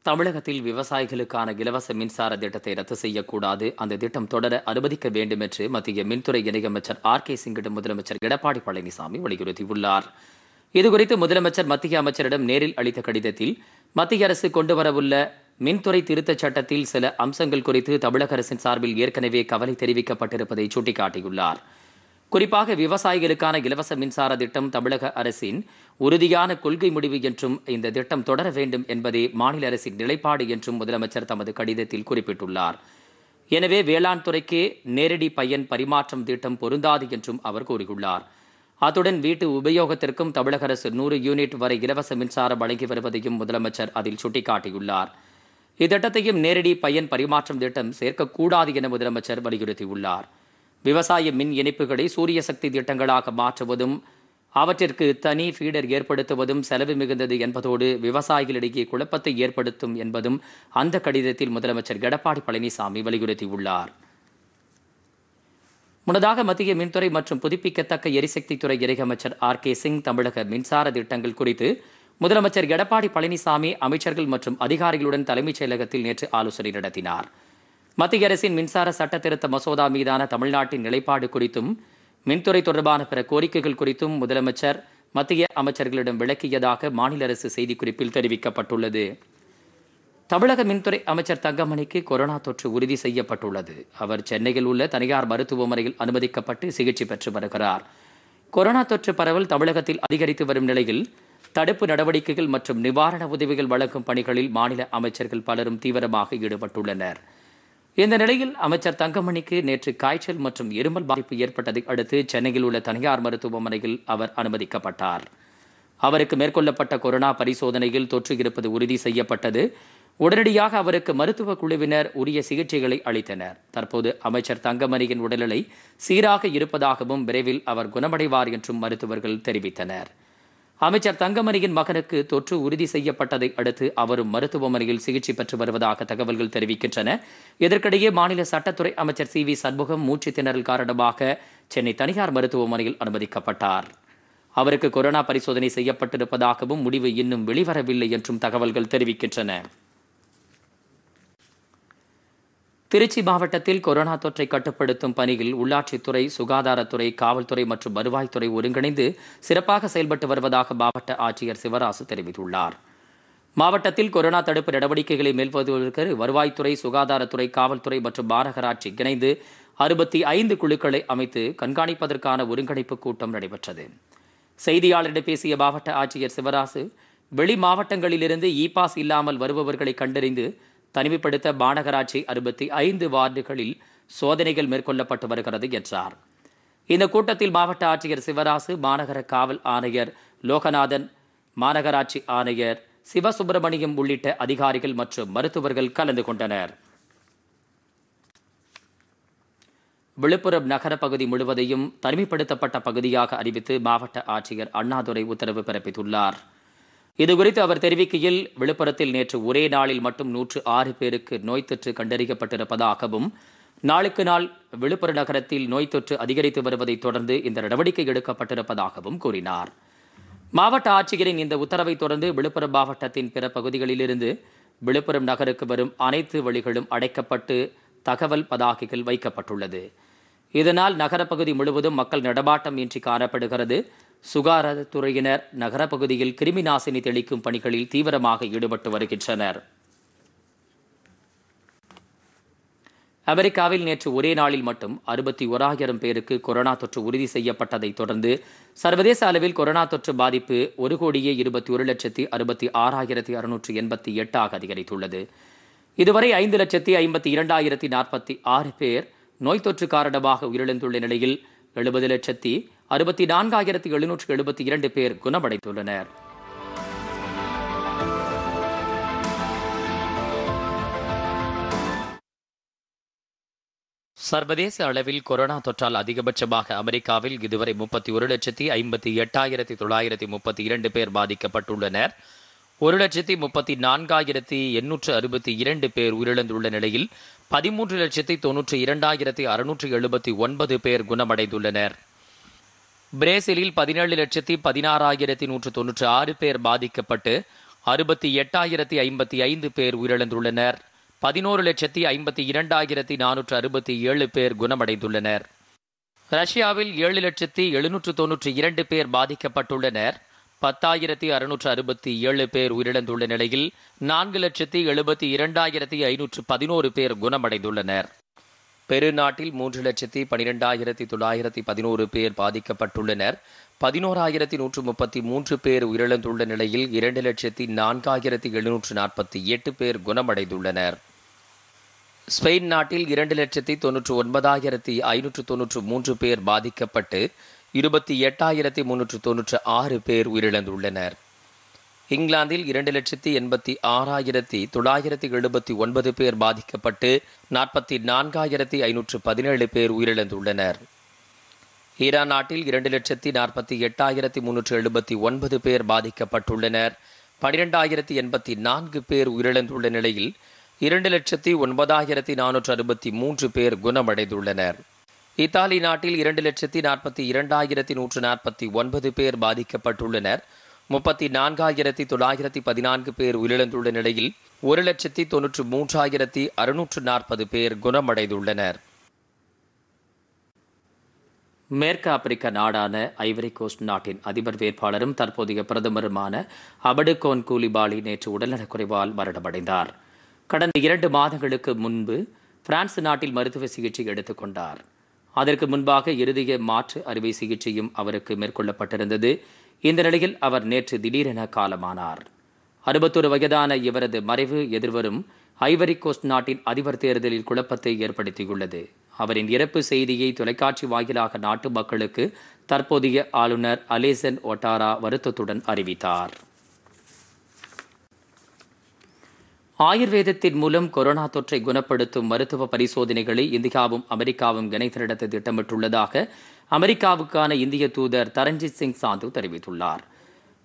தமிழகத்தில் விவசாயிகளுக்கான இலவச மின்சார திட்டத்தை ரத்து செய்யக்கூடாது அந்த திட்டம் தொடர அனுமதிக்க வேண்டும் என்று மத்திய மின்துறை இணையமைச்சர் ஆர் கே சிங்கிடம் முதலமைச்சர் எடப்பாடி பழனிசாமி வலியுறுத்தியுள்ளார் இதுகுறித்து முதலமைச்சர் மத்திய அமைச்சரிடம் நேரில் அளித்த கடிதத்தில் மத்திய அரசு கொண்டுவரவுள்ள மின்துறை திருத்தச் சட்டத்தில் சில அம்சங்கள் குறித்து தமிழக அரசின் சார்பில் ஏற்கனவே கவலை தெரிவிக்கப்பட்டிருப்பதை சுட்டிக்காட்டியுள்ளார் குறிப்பாக விவசாயிகளுக்கான இலவச மின்சார திட்டம் தமிழக அரசின் உறுதியான கொள்கை முடிவு என்றும் இந்த திட்டம் தொடர வேண்டும் என்பதே மாநில அரசின் நிலைப்பாடு என்றும் முதலமைச்சர் தமது கடிதத்தில் குறிப்பிட்டுள்ளார் எனவே வேளாண் துறைக்கு நேரடி பயன் பரிமாற்றம் திட்டம் பொருந்தாது என்றும் அவர் கூறியுள்ளார் அத்துடன் வீட்டு உபயோகத்திற்கும் தமிழக அரசு நூறு யூனிட் வரை இலவச மின்சாரம் வழங்கி வருவதையும் முதலமைச்சர் அதில் சுட்டிக்காட்டியுள்ளார் இத்திட்டத்தையும் நேரடி பயன் பரிமாற்றம் திட்டம் சேர்க்கக்கூடாது என முதலமைச்சர் வலியுறுத்தியுள்ளார் விவசாய மின் இணைப்புகளை சூரிய சக்தி திட்டங்களாக மாற்றுவதும் அவற்றிற்கு தனி ஃபீடர் ஏற்படுத்துவதும் செலவு மிகுந்தது என்பதோடு விவசாயிகளிடையே குழப்பத்தை ஏற்படுத்தும் என்பதும் அந்த கடிதத்தில் முதலமைச்சர் எடப்பாடி பழனிசாமி வலியுறுத்தியுள்ளார் முன்னதாக மத்திய மின்துறை மற்றும் புதுப்பிக்கத்தக்க எரிசக்தித்துறை அமைச்சர் ஆர் கே சிங் தமிழக மின்சார திட்டங்கள் குறித்து முதலமைச்சர் எடப்பாடி பழனிசாமி அமைச்சர்கள் மற்றும் அதிகாரிகளுடன் தலைமைச் செயலகத்தில் நேற்று ஆலோசனை நடத்தினார் மத்திய அரசின் மின்சார சட்ட திருத்த மசோதா மீதான தமிழ்நாட்டின் நிலைப்பாடு குறித்தும் மின்துறை தொடர்பான பிற கோரிக்கைகள் குறித்தும் முதலமைச்சர் மத்திய அமைச்சர்களிடம் விளக்கியதாக மாநில அரசு செய்திக்குறிப்பில் தெரிவிக்கப்பட்டுள்ளது தமிழக மின்துறை அமைச்சர் தங்கமணிக்கு கொரோனா தொற்று உறுதி செய்யப்பட்டுள்ளது அவர் சென்னையில் உள்ள தனியார் மருத்துவமனையில் அனுமதிக்கப்பட்டு சிகிச்சை பெற்று வருகிறார் கொரோனா தொற்று பரவல் தமிழகத்தில் அதிகரித்து வரும் நிலையில் தடுப்பு நடவடிக்கைகள் மற்றும் நிவாரண உதவிகள் வழங்கும் பணிகளில் மாநில அமைச்சர்கள் பலரும் தீவிரமாக ஈடுபட்டுள்ளனர் இந்த நிலையில் அமைச்சர் தங்கமணிக்கு நேற்று காய்ச்சல் மற்றும் இருமல் பாதிப்பு ஏற்பட்டதை அடுத்து சென்னையில் உள்ள தனியார் மருத்துவமனையில் அவர் அனுமதிக்கப்பட்டார் அவருக்கு மேற்கொள்ளப்பட்ட கொரோனா பரிசோதனையில் தொற்று இருப்பது உறுதி செய்யப்பட்டது உடனடியாக அவருக்கு மருத்துவ குழுவினர் உரிய சிகிச்சைகளை அளித்தனர் தற்போது அமைச்சர் தங்கமணியின் உடல்நிலை சீராக இருப்பதாகவும் விரைவில் அவர் குணமடைவார் என்றும் மருத்துவர்கள் தெரிவித்தனர் அமைச்சர் தங்கமணியின் மகனுக்கு தொற்று உறுதி செய்யப்பட்டதை அடுத்து அவரும் மருத்துவமனையில் சிகிச்சை பெற்று வருவதாக தகவல்கள் தெரிவிக்கின்றன இதற்கிடையே மாநில சட்டத்துறை அமைச்சர் சி வி சண்முகம் மூச்சு திணறல் காரணமாக சென்னை தனியார் மருத்துவமனையில் அனுமதிக்கப்பட்டார் அவருக்கு கொரோனா பரிசோதனை செய்யப்பட்டிருப்பதாகவும் முடிவு இன்னும் வெளிவரவில்லை என்றும் தகவல்கள் தெரிவிக்கின்றன திருச்சி மாவட்டத்தில் கொரோனா தொற்றை கட்டுப்படுத்தும் பணியில் உள்ளாட்சித்துறை சுகாதாரத்துறை காவல்துறை மற்றும் வருவாய்த்துறை ஒருங்கிணைந்து சிறப்பாக செயல்பட்டு வருவதாக மாவட்ட ஆட்சியர் சிவராசு தெரிவித்துள்ளார் மாவட்டத்தில் கொரோனா தடுப்பு நடவடிக்கைகளை மேற்கொள்வதற்கு வருவாய்த்துறை சுகாதாரத்துறை காவல்துறை மற்றும் மாநகராட்சி இணைந்து அறுபத்தி ஐந்து குழுக்களை அமைத்து கண்காணிப்பதற்கான ஒருங்கிணைப்பு கூட்டம் நடைபெற்றது செய்தியாளரிடம் பேசிய மாவட்ட ஆட்சியர் சிவராசு வெளி மாவட்டங்களிலிருந்து இ பாஸ் இல்லாமல் வருபவர்களை கண்டறிந்து தனிமைப்படுத்த மாநகராட்சி அறுபத்தி ஐந்து வார்டுகளில் சோதனைகள் மேற்கொள்ளப்பட்டு வருகிறது என்றார் இந்த கூட்டத்தில் மாவட்ட ஆட்சியர் சிவராசு மாநகர காவல் ஆணையர் லோகநாதன் மாநகராட்சி ஆணையர் சிவசுப்பிரமணியம் உள்ளிட்ட அதிகாரிகள் மற்றும் மருத்துவர்கள் கலந்து கொண்டனர் விழுப்புரம் நகர பகுதி முழுவதையும் தனிமைப்படுத்தப்பட்ட பகுதியாக அறிவித்து மாவட்ட ஆட்சியர் அண்ணாதுரை உத்தரவு பிறப்பித்துள்ளார் இதுகுறித்து அவர் தெரிவிக்கையில் விழுப்புரத்தில் நேற்று ஒரே நாளில் மட்டும் நூற்று ஆறு பேருக்கு நோய் தொற்று கண்டறியப்பட்டிருப்பதாகவும் நாளுக்கு நாள் விழுப்புரம் நகரத்தில் நோய் தொற்று அதிகரித்து வருவதை தொடர்ந்து இந்த நடவடிக்கை எடுக்கப்பட்டிருப்பதாகவும் கூறினார் மாவட்ட ஆட்சியரின் இந்த உத்தரவை தொடர்ந்து விழுப்புரம் மாவட்டத்தின் பிற பகுதிகளிலிருந்து விழுப்புரம் நகருக்கு வரும் அனைத்து வழிகளும் அடைக்கப்பட்டு தகவல் பதாகைகள் வைக்கப்பட்டுள்ளது இதனால் நகரப்பகுதி முழுவதும் மக்கள் நடமாட்டம் இன்றி காணப்படுகிறது சுகாதாரத்துறையினர் நகரப்பகுதியில் கிருமி நாசினி தெளிக்கும் பணிகளில் தீவிரமாக ஈடுபட்டு வருகின்றனர் அமெரிக்காவில் நேற்று ஒரே நாளில் மட்டும் அறுபத்தி ஓராயிரம் பேருக்கு கொரோனா தொற்று உறுதி செய்யப்பட்டதை தொடர்ந்து சர்வதேச அளவில் கொரோனா தொற்று பாதிப்பு ஒரு கோடியே இருபத்தி ஒரு லட்சத்தி அறுபத்தி ஆறாயிரத்தி அறுநூற்றி எண்பத்தி எட்டாக அதிகரித்துள்ளது இதுவரை ஐந்து லட்சத்தி ஐம்பத்தி இரண்டாயிரத்தி நாற்பத்தி ஆறு பேர் நோய் தொற்று காரணமாக உயிரிழந்துள்ள நிலையில் எழுபது லட்சத்தி அறுபத்தி நான்காயிரத்தி எழுநூற்று எழுபத்தி இரண்டு பேர் குணமடைந்துள்ளனர் சர்வதேச அளவில் கொரோனா தொற்றால் அதிகபட்சமாக அமெரிக்காவில் இதுவரை முப்பத்தி ஒரு லட்சத்தி ஐம்பத்தி எட்டாயிரத்தி தொள்ளாயிரத்தி முப்பத்தி இரண்டு பேர் பாதிக்கப்பட்டுள்ளனர் ஒரு லட்சத்தி முப்பத்தி நான்காயிரத்தி எண்ணூற்று அறுபத்தி இரண்டு பேர் உயிரிழந்துள்ள நிலையில் பதிமூன்று லட்சத்தி தொன்னூற்றி இரண்டாயிரத்தி அறுநூற்றி எழுபத்தி ஒன்பது பேர் குணமடைந்துள்ளனர் பிரேசிலில் பதினேழு லட்சத்தி பதினாறாயிரத்தி நூற்று தொன்னூற்று ஆறு பேர் பாதிக்கப்பட்டு அறுபத்தி எட்டாயிரத்தி ஐம்பத்தி ஐந்து பேர் உயிரிழந்துள்ளனர் பதினோரு லட்சத்தி ஐம்பத்தி இரண்டாயிரத்தி நானூற்று அறுபத்தி ஏழு பேர் குணமடைந்துள்ளனர் ரஷ்யாவில் ஏழு லட்சத்தி எழுநூற்று தொன்னூற்றி இரண்டு பேர் பாதிக்கப்பட்டுள்ளனர் பத்தாயிரத்தி அறுநூற்று அறுபத்தி ஏழு பேர் உயிரிழந்துள்ள நிலையில் நான்கு லட்சத்தி எழுபத்தி இரண்டாயிரத்தி ஐநூற்று பதினோரு பேர் குணமடைந்துள்ளனர் பெருநாட்டில் மூன்று லட்சத்தி பனிரெண்டாயிரத்தி தொள்ளாயிரத்தி பதினோரு பேர் பாதிக்கப்பட்டுள்ளனர் பதினோராயிரத்தி நூற்று முப்பத்தி மூன்று பேர் உயிரிழந்துள்ள நிலையில் இரண்டு லட்சத்தி நான்காயிரத்தி எழுநூற்று நாற்பத்தி எட்டு பேர் குணமடைந்துள்ளனர் ஸ்பெயின் நாட்டில் இரண்டு லட்சத்தி தொன்னூற்று ஒன்பதாயிரத்தி ஐநூற்று தொன்னூற்று மூன்று பேர் பாதிக்கப்பட்டு இருபத்தி எட்டாயிரத்தி முன்னூற்று தொன்னூற்று ஆறு பேர் உயிரிழந்துள்ளனர் இங்கிலாந்தில் இரண்டு லட்சத்தி எண்பத்தி ஆறாயிரத்தி தொள்ளாயிரத்தி எழுபத்தி ஒன்பது பேர் பாதிக்கப்பட்டு நாற்பத்தி நான்காயிரத்தி ஐநூற்று பதினேழு பேர் உயிரிழந்துள்ளனர் ஈரான் நாட்டில் இரண்டு லட்சத்தி நாற்பத்தி எட்டாயிரத்தி முன்னூற்று எழுபத்தி ஒன்பது பேர் பாதிக்கப்பட்டுள்ளனர் பனிரெண்டாயிரத்தி எண்பத்தி நான்கு பேர் உயிரிழந்துள்ள நிலையில் இரண்டு லட்சத்தி ஒன்பதாயிரத்தி நானூற்று அறுபத்தி மூன்று பேர் குணமடைந்துள்ளனர் இத்தாலி நாட்டில் இரண்டு லட்சத்தி நாற்பத்தி இரண்டாயிரத்தி நூற்று நாற்பத்தி ஒன்பது பேர் பாதிக்கப்பட்டுள்ளனர் முப்பத்தி நான்காயிரத்தி தொள்ளாயிரத்தி பதினான்கு பேர் உயிரிழந்துள்ள நிலையில் ஒரு லட்சத்தி தொன்னூற்று மூன்றாயிரத்தி அறுநூற்று நாற்பது பேர் குணமடைந்துள்ளனர் மேற்கு ஆப்பிரிக்க நாடான ஐவரி கோஸ்ட் நாட்டின் அதிபர் வேட்பாளரும் தற்போதைய பிரதமருமான அபடுகோன் கூலிபாலி நேற்று உடல்நலக்குறைவால் மரணமடைந்தார் கடந்த இரண்டு மாதங்களுக்கு முன்பு பிரான்ஸ் நாட்டில் மருத்துவ சிகிச்சை எடுத்துக்கொண்டார் அதற்கு முன்பாக இறுதிய மாற்று அறுவை சிகிச்சையும் அவருக்கு மேற்கொள்ளப்பட்டிருந்தது இந்த நிலையில் அவர் நேற்று திடீரென காலமானார் அறுபத்தொரு வயதான இவரது மறைவு எதிர்வரும் ஐவரி கோஸ்ட் நாட்டின் அதிபர் தேர்தலில் குழப்பத்தை ஏற்படுத்தியுள்ளது அவரின் இறப்பு செய்தியை தொலைக்காட்சி வாயிலாக நாட்டு மக்களுக்கு தற்போதைய ஆளுநர் அலேசன் ஒட்டாரா வருத்தத்துடன் அறிவித்தார் ஆயுர்வேதத்தின் மூலம் கொரோனா தொற்றை குணப்படுத்தும் மருத்துவ பரிசோதனைகளை இந்தியாவும் அமெரிக்காவும் இணைத்து நடத்த திட்டமிட்டுள்ளதாக அமெரிக்காவுக்கான இந்திய தூதர் தரஞ்சித் சிங் சாந்து தெரிவித்துள்ளார்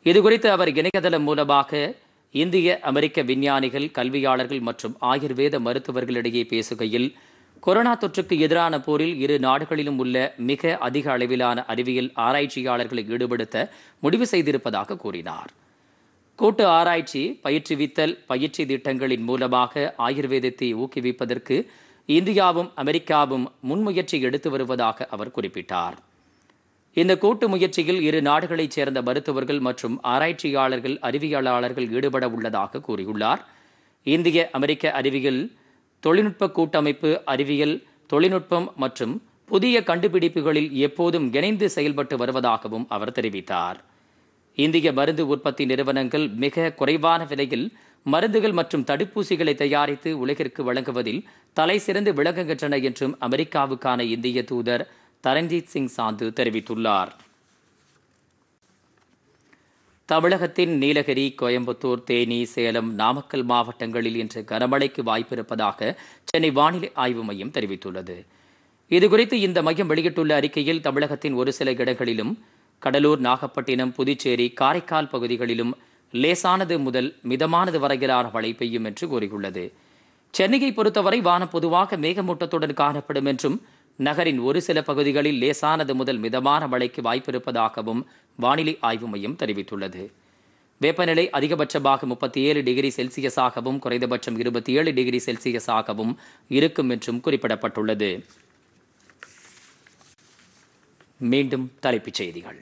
இதுகுறித்து அவர் இணையதளம் மூலமாக இந்திய அமெரிக்க விஞ்ஞானிகள் கல்வியாளர்கள் மற்றும் ஆயுர்வேத மருத்துவர்களிடையே பேசுகையில் கொரோனா தொற்றுக்கு எதிரான போரில் இரு நாடுகளிலும் உள்ள மிக அதிக அளவிலான அறிவியல் ஆராய்ச்சியாளர்களை ஈடுபடுத்த முடிவு செய்திருப்பதாக கூறினார் கூட்டு ஆராய்ச்சி பயிற்றுவித்தல் பயிற்சி திட்டங்களின் மூலமாக ஆயுர்வேதத்தை ஊக்குவிப்பதற்கு இந்தியாவும் அமெரிக்காவும் முன்முயற்சி எடுத்து வருவதாக அவர் குறிப்பிட்டார் இந்த கூட்டு முயற்சியில் இரு நாடுகளைச் சேர்ந்த மருத்துவர்கள் மற்றும் ஆராய்ச்சியாளர்கள் அறிவியலாளர்கள் ஈடுபட உள்ளதாக கூறியுள்ளார் இந்திய அமெரிக்க அறிவியல் தொழில்நுட்ப கூட்டமைப்பு அறிவியல் தொழில்நுட்பம் மற்றும் புதிய கண்டுபிடிப்புகளில் எப்போதும் இணைந்து செயல்பட்டு வருவதாகவும் அவர் தெரிவித்தார் இந்திய மருந்து உற்பத்தி நிறுவனங்கள் மிக குறைவான விலையில் மருந்துகள் மற்றும் தடுப்பூசிகளை தயாரித்து உலகிற்கு வழங்குவதில் தலை சிறந்து விளங்குகின்றன என்றும் அமெரிக்காவுக்கான இந்திய தூதர் தரண்ஜீத் சிங் சாந்து தெரிவித்துள்ளார் தமிழகத்தின் நீலகிரி கோயம்புத்தூர் தேனி சேலம் நாமக்கல் மாவட்டங்களில் இன்று கனமழைக்கு வாய்ப்பிருப்பதாக சென்னை வானிலை ஆய்வு மையம் தெரிவித்துள்ளது இதுகுறித்து இந்த மையம் வெளியிட்டுள்ள அறிக்கையில் தமிழகத்தின் ஒரு சில இடங்களிலும் கடலூர் நாகப்பட்டினம் புதுச்சேரி காரைக்கால் பகுதிகளிலும் லேசானது முதல் மிதமானது வரையிலான மழை பெய்யும் என்று கூறியுள்ளது சென்னையை பொறுத்தவரை வானம் பொதுவாக மேகமூட்டத்துடன் காணப்படும் என்றும் நகரின் ஒரு சில பகுதிகளில் லேசானது முதல் மிதமான மழைக்கு வாய்ப்பிருப்பதாகவும் வானிலை ஆய்வு மையம் தெரிவித்துள்ளது வெப்பநிலை அதிகபட்சமாக முப்பத்தி ஏழு டிகிரி செல்சியஸாகவும் குறைந்தபட்சம் இருபத்தி ஏழு டிகிரி செல்சியஸாகவும் இருக்கும் என்றும் குறிப்பிடப்பட்டுள்ளது மீண்டும் தலைப்புச் செய்திகள்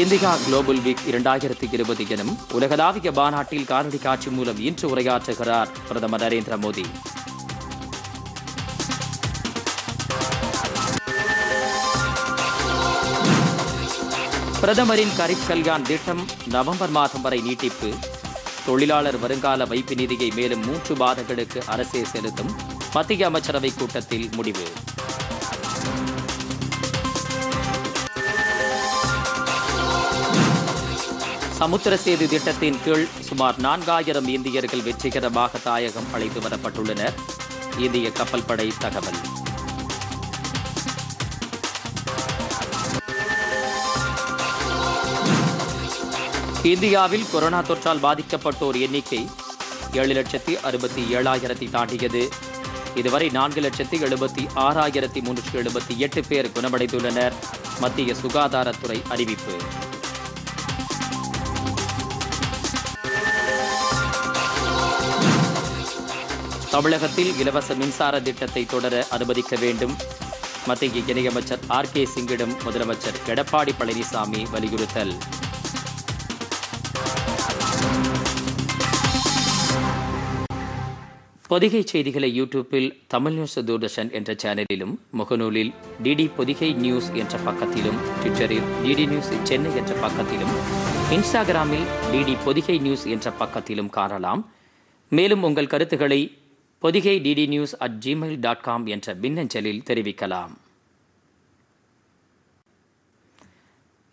இந்தியா குளோபல் வீக் இரண்டாயிரத்தி இருபது எனும் உலகளாவிய மாநாட்டில் காணொலி காட்சி மூலம் இன்று உரையாற்றுகிறார் பிரதமர் நரேந்திர மோடி பிரதமரின் கரிப் கல்யாண் திட்டம் நவம்பர் மாதம் வரை நீட்டிப்பு தொழிலாளர் வருங்கால வைப்பு நிதியை மேலும் மூன்று மாதங்களுக்கு அரசே செலுத்தும் மத்திய அமைச்சரவைக் கூட்டத்தில் முடிவு சமுத்திர சேது திட்டத்தின் கீழ் சுமார் நான்காயிரம் இந்தியர்கள் வெற்றிகரமாக தாயகம் அழைத்து வரப்பட்டுள்ளனர் இந்திய கப்பல் படை தகவல் இந்தியாவில் கொரோனா தொற்றால் பாதிக்கப்பட்டோர் எண்ணிக்கை ஏழு லட்சத்தி அறுபத்தி ஏழாயிரத்தி தாண்டியது இதுவரை நான்கு லட்சத்தி எழுபத்தி ஆறாயிரத்தி முன்னூற்றி எழுபத்தி எட்டு பேர் குணமடைந்துள்ளனர் மத்திய சுகாதாரத்துறை அறிவிப்பு தமிழகத்தில் இலவச மின்சார திட்டத்தை தொடர அனுமதிக்க வேண்டும் மத்திய இணையமைச்சர் ஆர் கே சிங்கிடம் முதலமைச்சர் எடப்பாடி பழனிசாமி வலியுறுத்தல் பொதிகை செய்திகளை யூடியூப்பில் தமிழ் நியூஸ் தூர்தர்ஷன் என்ற சேனலிலும் முகநூலில் டிடி பொதிகை நியூஸ் என்ற பக்கத்திலும் ட்விட்டரில் டிடி நியூஸ் சென்னை என்ற பக்கத்திலும் இன்ஸ்டாகிராமில் டிடி பொதிகை நியூஸ் என்ற பக்கத்திலும் காணலாம் மேலும் உங்கள் கருத்துக்களை Podhigai DD news at Gmail dot com என்ற மின்னஞ்சலில் தெரிவிக்கலாம்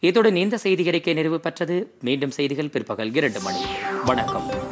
இத்துடன் இந்த செய்தி அறிக்கை நிறைவு பெற்றது மீண்டும் செய்திகள் பிற்பகல் இரண்டு மணி வணக்கம்